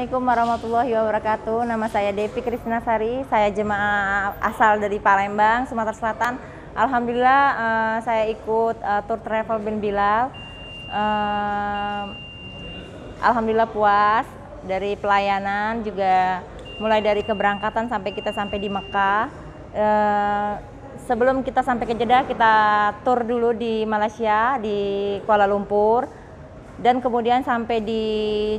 Assalamualaikum warahmatullahi wabarakatuh. Nama saya Devi Krisnasari. Saya jemaah asal dari Palembang, Sumatera Selatan. Alhamdulillah uh, saya ikut uh, tour travel bin Bilal. Uh, Alhamdulillah puas dari pelayanan juga mulai dari keberangkatan sampai kita sampai di Mekah. Uh, sebelum kita sampai ke Jeddah, kita tour dulu di Malaysia di Kuala Lumpur dan kemudian sampai di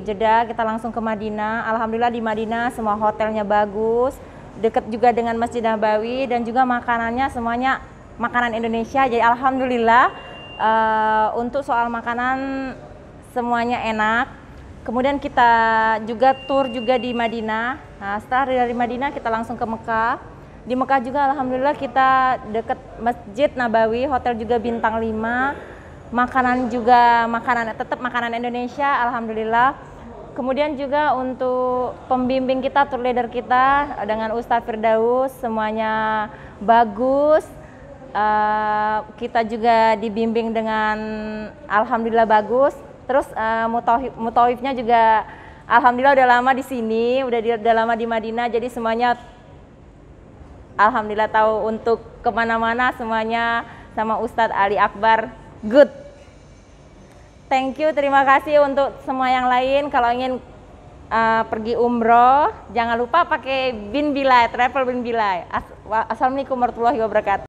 Jeddah kita langsung ke Madinah. Alhamdulillah di Madinah semua hotelnya bagus, dekat juga dengan Masjid Nabawi dan juga makanannya semuanya makanan Indonesia. Jadi alhamdulillah uh, untuk soal makanan semuanya enak. Kemudian kita juga tur juga di Madinah. Nah, setelah dari Madinah kita langsung ke Mekah. Di Mekah juga alhamdulillah kita dekat Masjid Nabawi, hotel juga bintang 5 makanan juga makanan tetap makanan Indonesia alhamdulillah kemudian juga untuk pembimbing kita tour leader kita eh, dengan Ustadz Firdaus semuanya bagus uh, kita juga dibimbing dengan alhamdulillah bagus terus uh, eh, mutawifnya juga alhamdulillah udah lama di sini udah, di, udah lama di Madinah jadi semuanya alhamdulillah tahu untuk kemana-mana semuanya sama Ustadz Ali Akbar good thank you, terima kasih untuk semua yang lain. Kalau ingin uh, pergi umroh, jangan lupa pakai bin bilai, travel bin bilai. As Assalamualaikum warahmatullahi wabarakatuh.